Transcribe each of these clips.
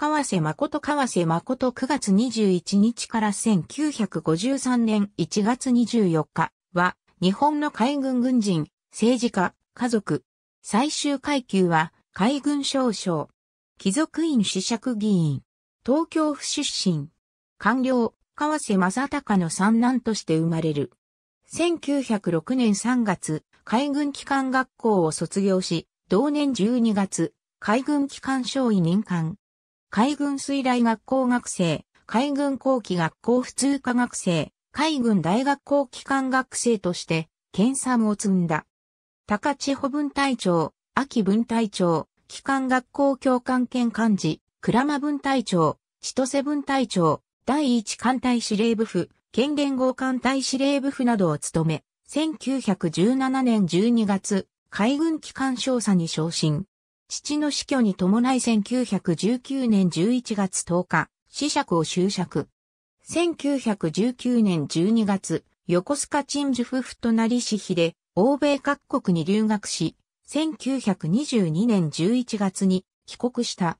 河瀬誠河瀬誠9月21日から1953年1月24日は、日本の海軍軍人、政治家、家族。最終階級は、海軍少将。貴族院子爵議員。東京府出身。官僚、河瀬正隆の三男として生まれる。1906年3月、海軍機関学校を卒業し、同年12月、海軍機関少尉任官。海軍水雷学校学生、海軍後期学校普通科学生、海軍大学校機関学生として、研鑽を積んだ。高千穂分隊長、秋分隊長、機関学校教官兼幹事、倉間分隊長、千歳分隊長、第一艦隊司令部府、県連合艦隊司令部府などを務め、1917年12月、海軍機関少佐に昇進。父の死去に伴い1919年11月10日、死者を就職。1919年12月、横須賀鎮守となり市費で、欧米各国に留学し、1922年11月に帰国した。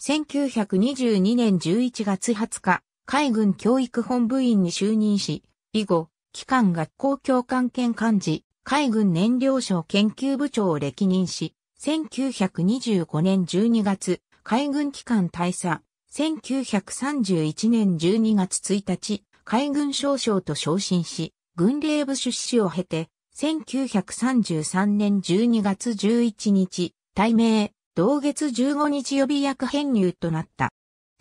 1922年11月20日、海軍教育本部員に就任し、以後、機関学校教官兼幹事、海軍燃料省研究部長を歴任し、1925年12月、海軍機関大佐、1931年12月1日、海軍少将と昇進し、軍令部出資を経て、1933年12月11日、対名、同月15日予備役編入となった。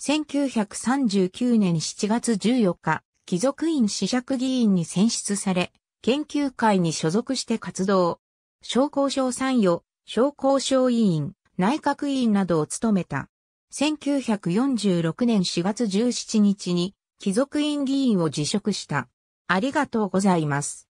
1939年7月14日、貴族院試爵議員に選出され、研究会に所属して活動。商工賞参与、商工省委員、内閣委員などを務めた。1946年4月17日に貴族院議員を辞職した。ありがとうございます。